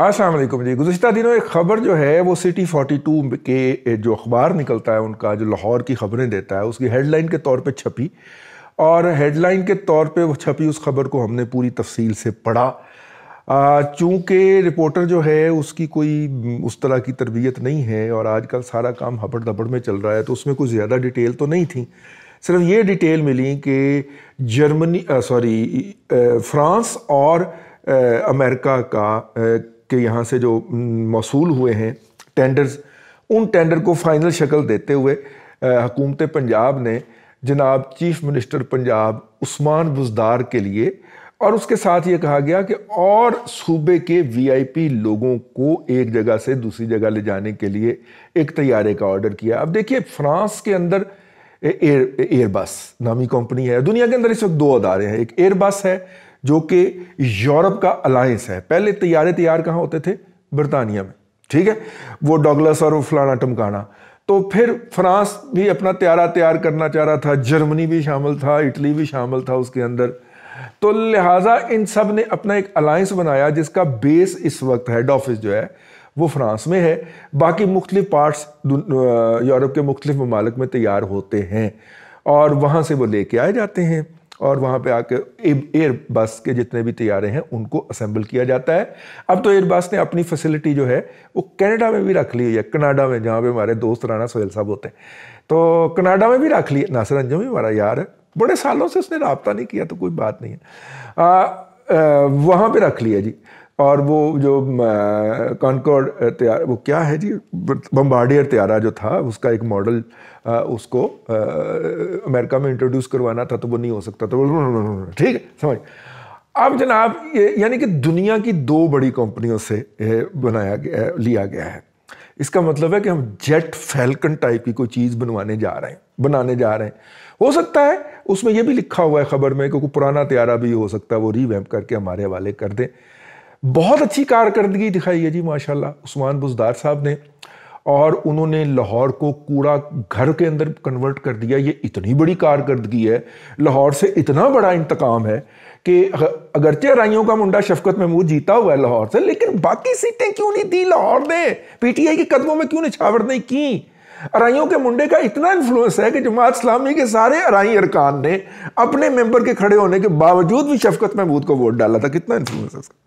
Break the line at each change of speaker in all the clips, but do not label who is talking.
अस्सलाम जी गुजशत दिनों एक ख़बर जो है वो सिटी फोटी टू के जो अखबार निकलता है उनका जो लाहौर की ख़बरें देता है उसकी हेडलाइन के तौर पर छपी और हेडलाइन के तौर पर वह छपी उस ख़बर को हमने पूरी तफसील से पढ़ा चूँकि रिपोर्टर जो है उसकी कोई उस तरह की तरबियत नहीं है और आज कल सारा काम हबड़ दपड़ में चल रहा है तो उसमें कुछ ज़्यादा डिटेल तो नहीं थी सिर्फ ये डिटेल मिली कि जर्मनी सॉरी फ्रांस और अमेरिका का के यहाँ से जो मौसू हुए हैं टेंडर्स उन टेंडर को फाइनल शक्ल देते हुए हकूमत पंजाब ने जनाब चीफ मिनिस्टर पंजाब उस्मान बुजदार के लिए और उसके साथ ये कहा गया कि और सूबे के वीआईपी लोगों को एक जगह से दूसरी जगह ले जाने के लिए एक तैयारे का ऑर्डर किया अब देखिए फ्रांस के अंदर एयर एयरबस नामी कंपनी है दुनिया के अंदर इस वक्त दो अदारे हैं एक एयरबस है जो कि यूरोप का अलायंस है पहले तैयारे तैयार कहाँ होते थे बरतानिया में ठीक है वो डॉगलस और वो फलाना टमकाना तो फिर फ्रांस भी अपना त्यारा तैयार करना चाह रहा था जर्मनी भी शामिल था इटली भी शामिल था उसके अंदर तो लिहाजा इन सब ने अपना एक अलायंस बनाया जिसका बेस इस वक्त हेड ऑफिस जो है वो फ्रांस में है बाकी मुख्तलिफ पार्ट्स यूरोप के मुख्तलिफ ममालिक में तैयार होते हैं और वहाँ से वो लेके आए जाते हैं और वहाँ पे आके बस के जितने भी तैयारे हैं उनको असेंबल किया जाता है अब तो एयरबस ने अपनी फैसिलिटी जो है वो कनाडा में भी रख ली है कनाडा में जहाँ पे हमारे दोस्त राणा सोहेल साहब होते हैं तो कनाडा में भी रख लिए नासिर अंजम भी हमारा यार है बड़े सालों से उसने रबता नहीं किया तो कोई बात नहीं है वहाँ पर रख लिया जी और वो जो कॉन्कॉर्ड तैयार वो क्या है जी बम्बार्डियर तैयारा जो था उसका एक मॉडल उसको अमेरिका में इंट्रोड्यूस करवाना था तो वो नहीं हो सकता तो ठीक है समझ अब जनाब ये यानी कि दुनिया की दो बड़ी कंपनियों से बनाया गया लिया गया है इसका मतलब है कि हम जेट फैल्कन टाइप की कोई चीज़ बनवाने जा रहे हैं बनाने जा रहे हैं हो सकता है उसमें यह भी लिखा हुआ है खबर में क्योंकि पुराना त्यारा भी हो सकता है वो रीवैम्प करके हमारे हवाले कर दें बहुत अच्छी कारकर्दगी दिखाई है जी माशाल्लाह उस्मान बुजदार साहब ने और उन्होंने लाहौर को कूड़ा घर के अंदर कन्वर्ट कर दिया ये इतनी बड़ी कारकर्दगी है लाहौर से इतना बड़ा इंतकाम है कि अगरचे राइयों का मुंडा शफकत महमूद जीता हुआ है लाहौर से लेकिन बाकी सीटें क्यों नहीं दी लाहौर ने पीटीआई के कदमों में क्यों निछावर नहीं की अराइयों के मुंडे का इतना इन्फ्लुएंस है कि जमात इस्लामी के सारे अराई अरकान ने अपने मेंबर के खड़े होने के बावजूद भी शफकत महमूद को वोट डाला था कितना इन्फ्लुएंस है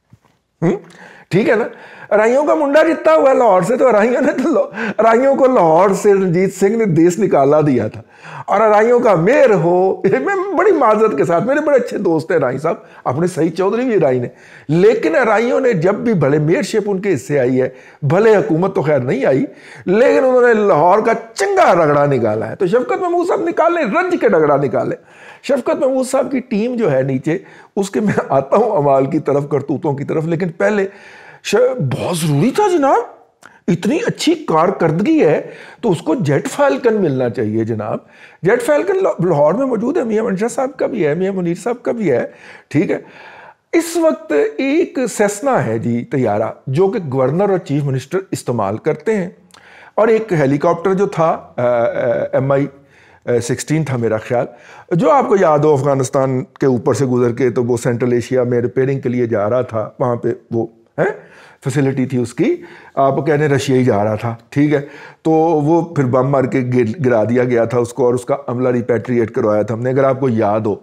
¿Hmm? ठीक है ना राइयों का मुंडा जितना हुआ लाहौर से तो राइयों ने तो राइयों को लाहौर से रणजीत सिंह ने देश निकाला दिया था और राइयों का मेयर हो मैं बड़ी माजरत के साथ मेरे बड़े अच्छे दोस्त हैं राई साहब अपने सही चौधरी भी राई ने लेकिन राइयों ने जब भी भले मेयरशिप उनके हिस्से आई है भले हुकूमत तो खैर नहीं आई लेकिन उन्होंने लाहौर का चंगा रगड़ा निकाला है तो शफकत महमूद साहब निकाले रंज के रगड़ा निकाले शफकत महमूद साहब की टीम जो है नीचे उसके मैं आता हूँ अमाल की तरफ करतूतों की तरफ लेकिन पहले बहुत ज़रूरी था जनाब इतनी अच्छी कारकर्दगी है तो उसको जेट फैल्कन मिलना चाहिए जनाब जेट फैल्कन लाहौर में मौजूद है मियाँ मनशा साहब का भी है मियाँ मुनीर साहब का भी है ठीक है इस वक्त एक सेसना है जी तैयारा जो कि गवर्नर और चीफ मिनिस्टर इस्तेमाल करते हैं और एक हेलीकॉप्टर जो था एम आई सिक्सटीन था मेरा ख्याल जो आपको याद हो अफ़गानिस्तान के ऊपर से गुजर के तो वो सेंट्रल एशिया में रिपेयरिंग के लिए जा रहा था वहाँ पे वो है फैसिलिटी थी उसकी आप कहने रशिया ही जा रहा था ठीक है तो वो फिर बम मार के गिरा दिया गया था उसको और उसका अमला रिपेट्रिएट करवाया था हमने अगर आपको याद हो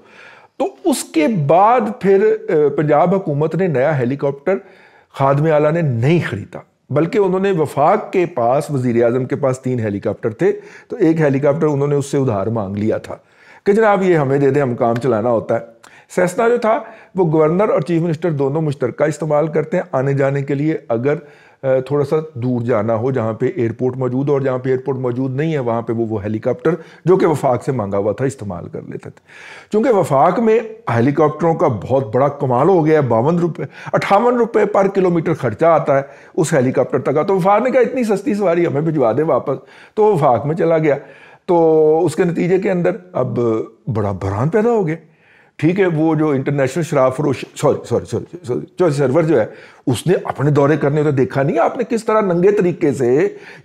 तो उसके बाद फिर पंजाब हुकूमत ने नया हेलीकॉप्टर खादम आला ने नहीं ख़रीदा बल्कि उन्होंने वफाक के पास वजीर अजम के पास तीन हेलीकॉप्टर थे तो एक हेलीकॉप्टर उन्होंने उससे उधार मांग लिया था कि जनाब ये हमें दे दें हम काम चलाना होता है सेसना जो था वो गवर्नर और चीफ मिनिस्टर दोनों मुश्तरक इस्तेमाल करते हैं आने जाने के लिए अगर थोड़ा सा दूर जाना हो जहाँ पे एयरपोर्ट मौजूद और जहाँ पे एयरपोर्ट मौजूद नहीं है वहाँ पे वो वो हेलीकॉप्टर जो कि वफाक से मांगा हुआ था इस्तेमाल कर लेते थे चूँकि वफाक में हेलीकॉप्टरों का बहुत बड़ा कमाल हो गया है बावन रुपये अट्ठावन रुपये पर किलोमीटर खर्चा आता है उस हेलीकॉप्टर तक का तो वफाक ने कहा इतनी सस्ती सवारी हमें भिजवा दे वापस तो वफाक में चला गया तो उसके नतीजे के अंदर अब बड़ा बहरान पैदा हो गया ठीक है वो जो इंटरनेशनल शराब फरोश सॉरी सॉरी सॉरी जो सर्वर जो है उसने अपने दौरे करने तो देखा नहीं आपने किस तरह नंगे तरीके से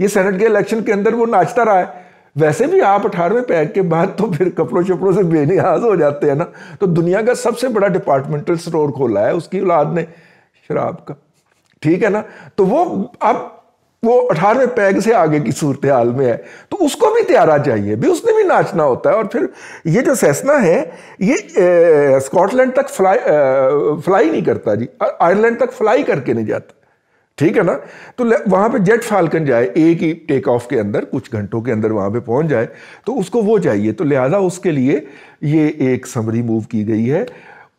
ये सेनेट के इलेक्शन के अंदर वो नाचता रहा है वैसे भी आप अठारहवें पैक के बाद तो फिर कपड़ों शपड़ों से बेनिहाज हो जाते हैं ना तो दुनिया का सबसे बड़ा डिपार्टमेंटल स्टोर खोला है उसकी औलाद ने शराब का ठीक है ना तो वो अब वो अठारहवें पैग से आगे की सूरत हाल में है तो उसको भी त्यारा चाहिए भी उसने भी नाचना होता है और फिर ये जो सेसना है ये स्कॉटलैंड तक फ्लाई आ, फ्लाई नहीं करता जी आयरलैंड तक फ्लाई करके नहीं जाता ठीक है ना तो वहाँ पे जेट फाल्कन जाए एक ही टेक ऑफ के अंदर कुछ घंटों के अंदर वहाँ पे पहुँच जाए तो उसको वो चाहिए तो लिहाजा उसके लिए ये एक समरी मूव की गई है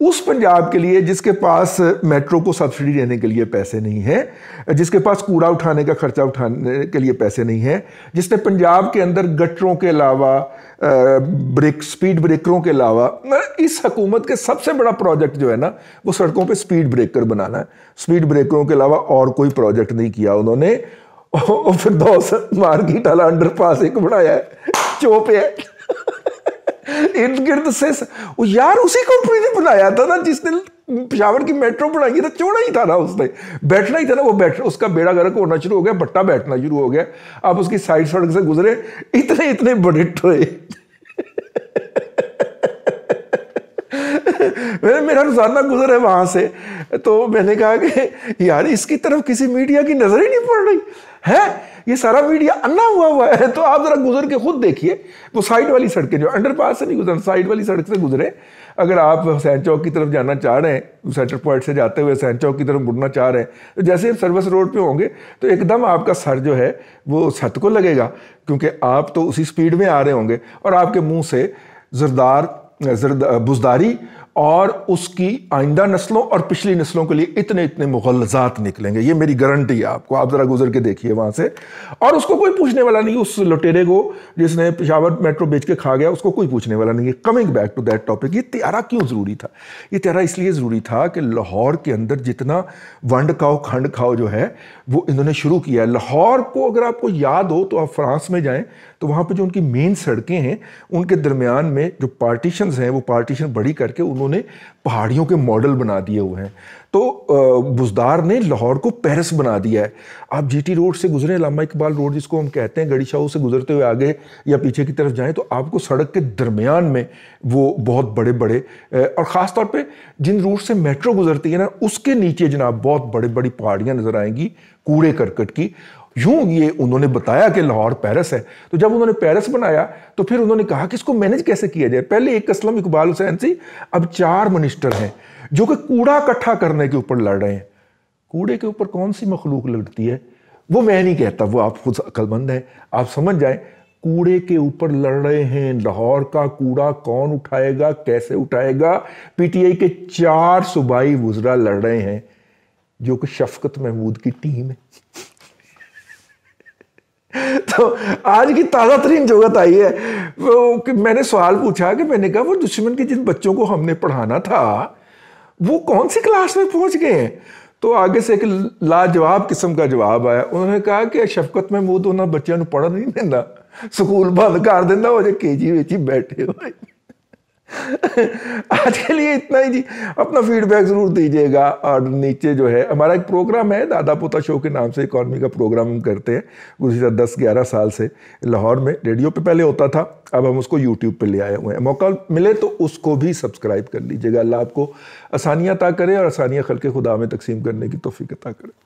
उस पंजाब के लिए जिसके पास मेट्रो को सब्सिडी देने के लिए पैसे नहीं हैं जिसके पास कूड़ा उठाने का खर्चा उठाने के लिए पैसे नहीं है जिसने पंजाब के अंदर गटरों के अलावा ब्रेक स्पीड ब्रेकरों के अलावा इस हकूमत के सबसे बड़ा प्रोजेक्ट जो है ना वो सड़कों पे स्पीड ब्रेकर बनाना है स्पीड ब्रेकरों के अलावा और कोई प्रोजेक्ट नहीं किया उन्होंने और फिर दो मार्केट वाला अंडर पास एक बनाया है चौपे है इर्द गिर्द से वो यार उसी कंपनी ने बनाया था ना जिसने पिशावर की मेट्रो बनाई था चौड़ा तो ही था ना उसने बैठना ही था ना वो बैठ उसका बेड़ा गर्क होना शुरू हो गया बट्टा बैठना शुरू हो गया आप उसकी साइड सड़क से गुजरे इतने इतने बड़े ट्रे मेरा मेरा रोजाना गुजर है वहां से तो मैंने कहा कि यार इसकी तरफ किसी मीडिया की नज़र ही नहीं पड़ रही है ये सारा मीडिया अन्ना हुआ हुआ है तो आप जरा गुजर के खुद देखिए वो साइड वाली सड़कें जो अंडर पास से नहीं गुजर साइड वाली सड़क से गुजरे अगर आप हुसैन चौक की तरफ जाना चाह रहे हैं सेंटर पॉइंट से जाते हुए हुसैन चौक की तरफ मुड़ना चाह रहे हैं तो जैसे आप सर्विस रोड पे होंगे तो एकदम आपका सर जो है वो छत को लगेगा क्योंकि आप तो उसी स्पीड में आ रहे होंगे और आपके मुँह से जरदार जरद बुजदारी और उसकी आइंदा नस्लों और पिछली नस्लों के लिए इतने इतने मुगलजात निकलेंगे ये मेरी गारंटी है आपको आप ज़रा गुजर के देखिए वहाँ से और उसको कोई पूछने वाला नहीं उस लुटेरे को जिसने पिशावर मेट्रो बेच के खा गया उसको कोई पूछने वाला नहीं है coming back to that topic ये त्यारा क्यों ज़रूरी था ये त्यारा इसलिए ज़रूरी था कि लाहौर के अंदर जितना वंड खाओ खंड खाओ जो है वो इन्होंने शुरू किया है लाहौर को अगर आपको याद हो तो आप फ्रांस में जाएँ तो वहाँ पर जो उनकी मेन सड़कें हैं उनके दरमियान में जो पार्टीशन हैं वो पार्टीशन बड़ी करके उन्होंने उन्होंने पहाड़ियों के मॉडल बना दिए हुए हैं तो बुजदार ने लाहौर को पेरिस बना दिया है आप जीटी रोड से गुजरें लामा इकबाल रोड जिसको हम कहते हैं गड़ी शाहू से गुजरते हुए आगे या पीछे की तरफ जाएं तो आपको सड़क के दरमियान में वो बहुत बड़े बड़े और ख़ास तौर पर जिन रूट से मेट्रो गुजरती है ना उसके नीचे जनाब बहुत बड़े बड़ी पहाड़ियाँ नज़र आएंगी कूड़े करकट की यूं ये उन्होंने बताया कि लाहौर पेरिस है तो जब उन्होंने पेरिस बनाया तो फिर उन्होंने कहा कि इसको मैनेज कैसे किया जाए पहले एक असलम इकबाल हुसैन सी अब चार मिनिस्टर हैं जो कि कूड़ा इकट्ठा करने के ऊपर लड़ रहे हैं कूड़े के ऊपर कौन सी मखलूक लड़ती है वो मैं नहीं कहता वो आप खुद अक्लमंद हैं आप समझ जाएं कूड़े के ऊपर लड़ रहे हैं लाहौर का कूड़ा कौन उठाएगा कैसे उठाएगा पीटीआई के चार सूबाई वजरा लड़ रहे हैं जो कि शफकत महमूद की टीम है तो आज की ताज़ा तरीन जगत आई है वो कि मैंने सवाल पूछा कि मैंने कहा वो दुश्मन के जिन बच्चों को हमने पढ़ाना था वो कौन सी क्लास में पहुंच गए हैं तो आगे से एक लाजवाब किस्म का जवाब आया उन्होंने कहा कि शफकत में मूद बच्चों ਬੱਚਿਆਂ ਨੂੰ ਪੜਨ ਨਹੀਂ ਦਿੰਦਾ ਸਕੂਲ ਬੰਦ ਕਰ ਦਿੰਦਾ ਉਹ ਜੇ ਕੇਜੀ ਵਿੱਚ जी बैठे ਹੋਏ आज के लिए इतना ही जी अपना फीडबैक ज़रूर दीजिएगा और नीचे जो है हमारा एक प्रोग्राम है दादा पोता शो के नाम से इकॉनमी का प्रोग्राम हम करते हैं उसी तरह दस ग्यारह साल से लाहौर में रेडियो पे पहले होता था अब हम उसको यूट्यूब पे ले आए हुए हैं मौका मिले तो उसको भी सब्सक्राइब कर लीजिएगा अल्लाह आपको आसानियाँ अता करे और आसानियाँ खल के खुदा में तकसीम करने की तोफ़ी अता करें